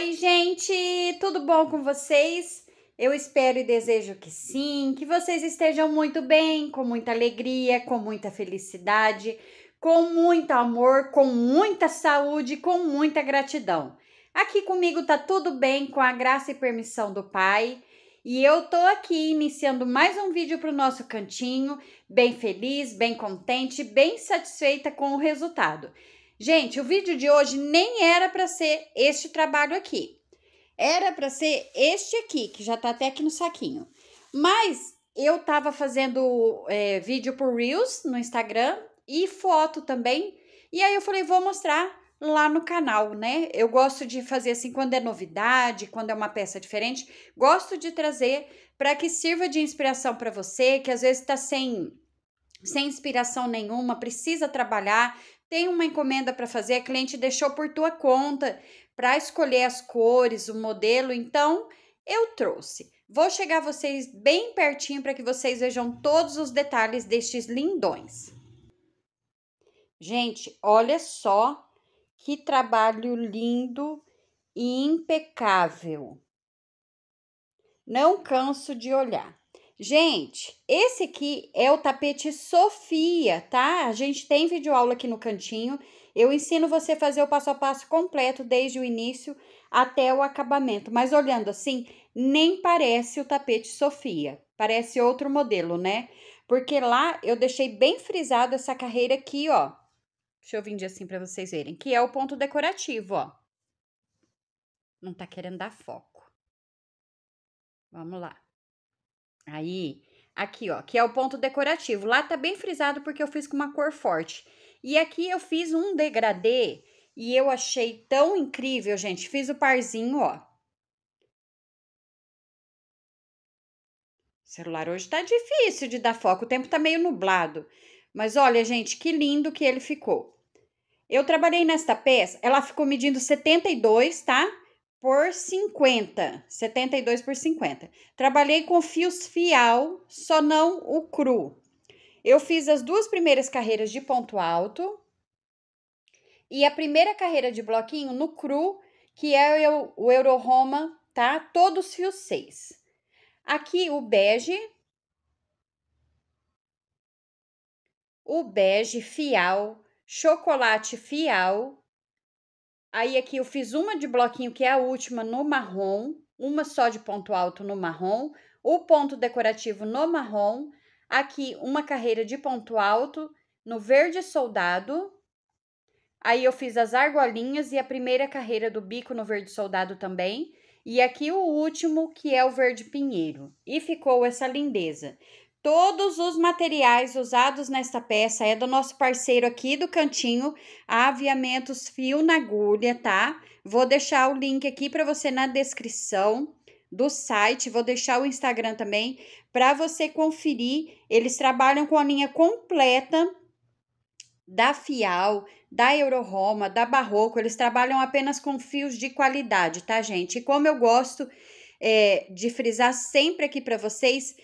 Oi, gente, tudo bom com vocês? Eu espero e desejo que sim, que vocês estejam muito bem, com muita alegria, com muita felicidade, com muito amor, com muita saúde, com muita gratidão. Aqui comigo tá tudo bem, com a graça e permissão do Pai. E eu tô aqui iniciando mais um vídeo para o nosso cantinho, bem feliz, bem contente, bem satisfeita com o resultado. Gente, o vídeo de hoje nem era para ser este trabalho aqui. Era para ser este aqui, que já tá até aqui no saquinho. Mas eu tava fazendo é, vídeo por Reels no Instagram e foto também. E aí eu falei, vou mostrar lá no canal, né? Eu gosto de fazer assim quando é novidade, quando é uma peça diferente, gosto de trazer para que sirva de inspiração para você, que às vezes está sem sem inspiração nenhuma, precisa trabalhar, tem uma encomenda para fazer, a cliente deixou por tua conta para escolher as cores, o modelo, então eu trouxe. Vou chegar vocês bem pertinho para que vocês vejam todos os detalhes destes lindões. Gente, olha só que trabalho lindo e impecável. Não canso de olhar. Gente, esse aqui é o tapete Sofia, tá? A gente tem vídeo aula aqui no cantinho. Eu ensino você a fazer o passo a passo completo, desde o início até o acabamento. Mas olhando assim, nem parece o tapete Sofia. Parece outro modelo, né? Porque lá eu deixei bem frisado essa carreira aqui, ó. Deixa eu vir de assim para vocês verem. Que é o ponto decorativo, ó. Não tá querendo dar foco. Vamos lá. Aí, aqui, ó, que é o ponto decorativo. Lá tá bem frisado porque eu fiz com uma cor forte. E aqui eu fiz um degradê e eu achei tão incrível, gente. Fiz o parzinho, ó. O celular hoje tá difícil de dar foco, o tempo tá meio nublado. Mas olha, gente, que lindo que ele ficou. Eu trabalhei nesta peça, ela ficou medindo 72, tá? por 50, 72 por 50. Trabalhei com fios fial, só não o cru. Eu fiz as duas primeiras carreiras de ponto alto e a primeira carreira de bloquinho no cru, que é o, euroroma Euro Roma, tá? Todos fios 6. Aqui o bege, o bege fial, chocolate fial, Aí aqui eu fiz uma de bloquinho, que é a última, no marrom, uma só de ponto alto no marrom, o ponto decorativo no marrom, aqui uma carreira de ponto alto no verde soldado. Aí eu fiz as argolinhas e a primeira carreira do bico no verde soldado também. E aqui o último, que é o verde pinheiro. E ficou essa lindeza. Todos os materiais usados nesta peça é do nosso parceiro aqui do cantinho, Aviamentos Fio na Agulha, tá? Vou deixar o link aqui para você na descrição do site, vou deixar o Instagram também para você conferir. Eles trabalham com a linha completa da Fial, da Euroroma, da Barroco. Eles trabalham apenas com fios de qualidade, tá, gente? E como eu gosto é, de frisar sempre aqui para vocês,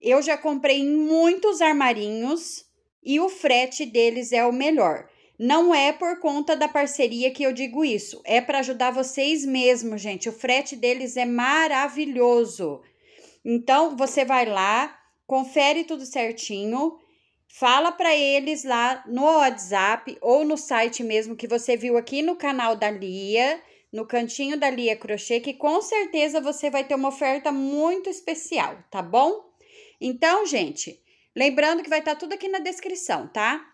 eu já comprei em muitos armarinhos e o frete deles é o melhor. Não é por conta da parceria que eu digo isso, é para ajudar vocês mesmo, gente. O frete deles é maravilhoso. Então, você vai lá, confere tudo certinho, fala para eles lá no WhatsApp ou no site mesmo que você viu aqui no canal da Lia, no cantinho da Lia Crochê, que com certeza você vai ter uma oferta muito especial, tá bom? Então, gente, lembrando que vai estar tá tudo aqui na descrição, tá?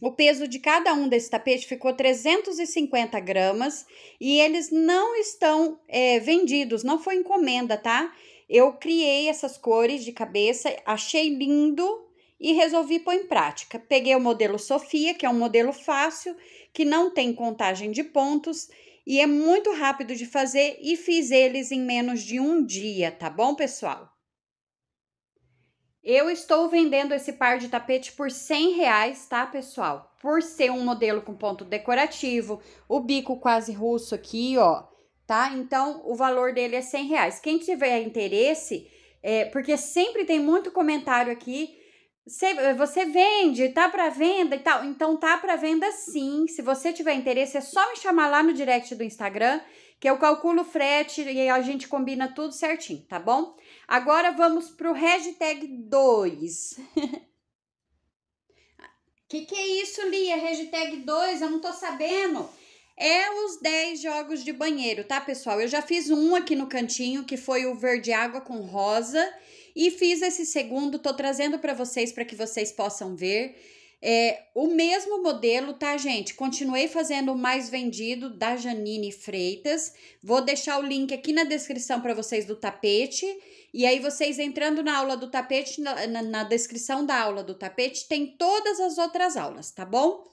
O peso de cada um desse tapete ficou 350 gramas e eles não estão é, vendidos, não foi encomenda, tá? Eu criei essas cores de cabeça, achei lindo e resolvi pôr em prática. Peguei o modelo Sofia, que é um modelo fácil, que não tem contagem de pontos e é muito rápido de fazer e fiz eles em menos de um dia, tá bom, pessoal? Eu estou vendendo esse par de tapete por 100 reais, tá, pessoal? Por ser um modelo com ponto decorativo, o bico quase russo aqui, ó, tá? Então, o valor dele é 100 reais. Quem tiver interesse, é, porque sempre tem muito comentário aqui, você, você vende, tá para venda e tal. Então, tá para venda sim. Se você tiver interesse, é só me chamar lá no direct do Instagram que eu calculo o frete e a gente combina tudo certinho, tá bom? Agora vamos pro hashtag 2. que que é isso, Lia? Hashtag 2, eu não tô sabendo. É os 10 jogos de banheiro, tá, pessoal? Eu já fiz um aqui no cantinho, que foi o verde água com rosa, e fiz esse segundo, tô trazendo para vocês para que vocês possam ver. É, o mesmo modelo, tá, gente? Continuei fazendo o mais vendido da Janine Freitas. Vou deixar o link aqui na descrição para vocês do tapete. E aí, vocês entrando na aula do tapete, na, na, na descrição da aula do tapete, tem todas as outras aulas, tá bom?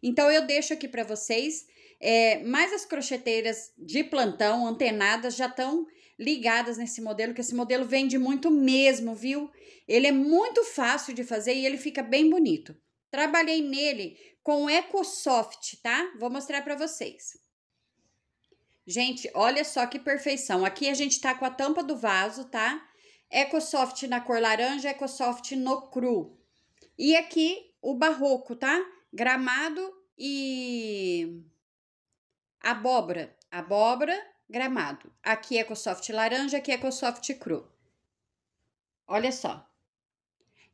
Então, eu deixo aqui para vocês. É, mais as crocheteiras de plantão, antenadas, já estão ligadas nesse modelo, que esse modelo vende muito mesmo, viu? Ele é muito fácil de fazer e ele fica bem bonito. Trabalhei nele com EcoSoft, tá? Vou mostrar para vocês. Gente, olha só que perfeição. Aqui a gente tá com a tampa do vaso, tá? EcoSoft na cor laranja, EcoSoft no cru. E aqui o barroco, tá? Gramado e abóbora. Abóbora, gramado. Aqui EcoSoft laranja, aqui EcoSoft cru. Olha só.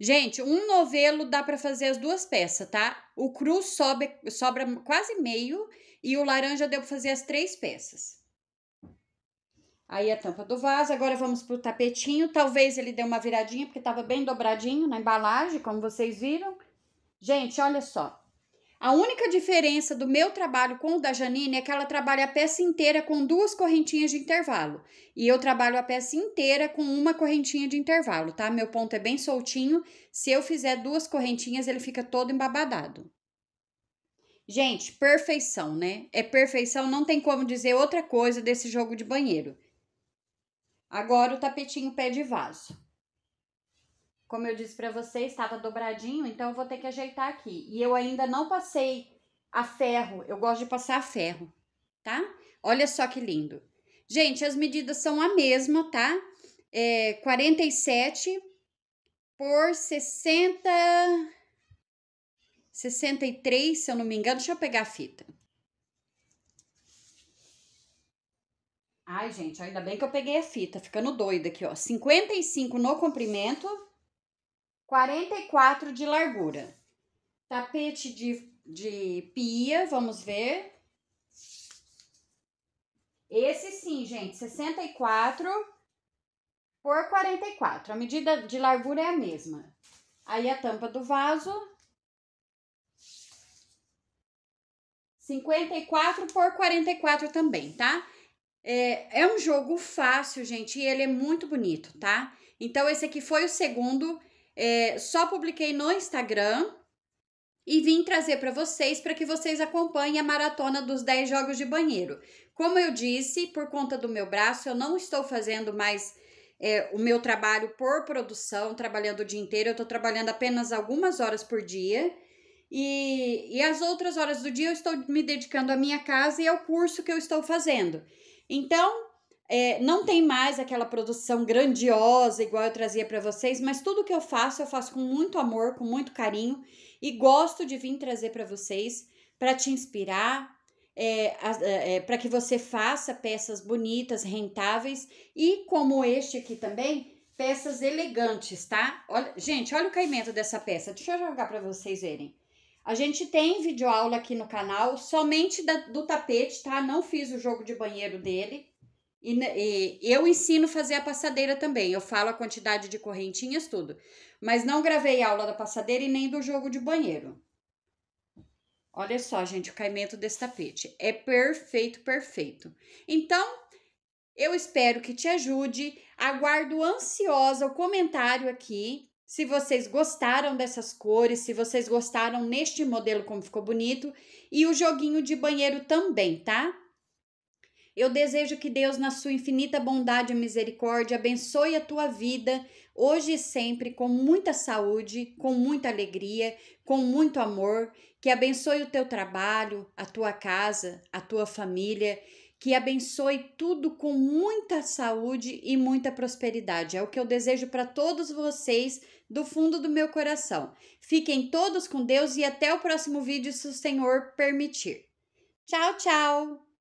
Gente, um novelo dá para fazer as duas peças, tá? O cru sobe, sobra quase meio e o laranja deu para fazer as três peças. Aí a tampa do vaso. Agora vamos pro tapetinho. Talvez ele dê uma viradinha, porque tava bem dobradinho na embalagem, como vocês viram. Gente, olha só. A única diferença do meu trabalho com o da Janine é que ela trabalha a peça inteira com duas correntinhas de intervalo. E eu trabalho a peça inteira com uma correntinha de intervalo, tá? Meu ponto é bem soltinho. Se eu fizer duas correntinhas, ele fica todo embabadado. Gente, perfeição, né? É perfeição, não tem como dizer outra coisa desse jogo de banheiro. Agora o tapetinho pé de vaso. Como eu disse para vocês, estava dobradinho, então eu vou ter que ajeitar aqui. E eu ainda não passei a ferro, eu gosto de passar a ferro, tá? Olha só que lindo. Gente, as medidas são a mesma, tá? É 47 por 60... 63, se eu não me engano. Deixa eu pegar a fita. Ai, gente, ainda bem que eu peguei a fita, ficando doida aqui, ó. 55 no comprimento 44 de largura. Tapete de, de pia, vamos ver. Esse sim, gente, 64 por 44. A medida de largura é a mesma. Aí a tampa do vaso, 54 por 44 também, tá? É, é um jogo fácil, gente, e ele é muito bonito, tá? Então, esse aqui foi o segundo é, só publiquei no Instagram e vim trazer para vocês para que vocês acompanhem a maratona dos 10 jogos de banheiro. Como eu disse, por conta do meu braço, eu não estou fazendo mais é, o meu trabalho por produção, trabalhando o dia inteiro, eu estou trabalhando apenas algumas horas por dia. E, e as outras horas do dia eu estou me dedicando à minha casa e ao curso que eu estou fazendo. Então, é, não tem mais aquela produção grandiosa igual eu trazia para vocês, mas tudo que eu faço eu faço com muito amor, com muito carinho e gosto de vir trazer para vocês para te inspirar, é, é, é para que você faça peças bonitas, rentáveis e como este aqui também, peças elegantes, tá? Olha, gente, olha o caimento dessa peça. Deixa eu jogar para vocês verem. A gente tem videoaula aqui no canal somente da, do tapete, tá? Não fiz o jogo de banheiro dele. E, e, eu ensino fazer a passadeira também. Eu falo a quantidade de correntinhas, tudo. Mas não gravei aula da passadeira e nem do jogo de banheiro. Olha só, gente, o caimento desse tapete. É perfeito, perfeito. Então, eu espero que te ajude. Aguardo ansiosa o comentário aqui. Se vocês gostaram dessas cores, se vocês gostaram neste modelo como ficou bonito. E o joguinho de banheiro também, tá? Eu desejo que Deus, na sua infinita bondade e misericórdia, abençoe a tua vida hoje e sempre com muita saúde, com muita alegria, com muito amor, que abençoe o teu trabalho, a tua casa, a tua família, que abençoe tudo com muita saúde e muita prosperidade. É o que eu desejo para todos vocês do fundo do meu coração. Fiquem todos com Deus e até o próximo vídeo, se o Senhor permitir. Tchau, tchau!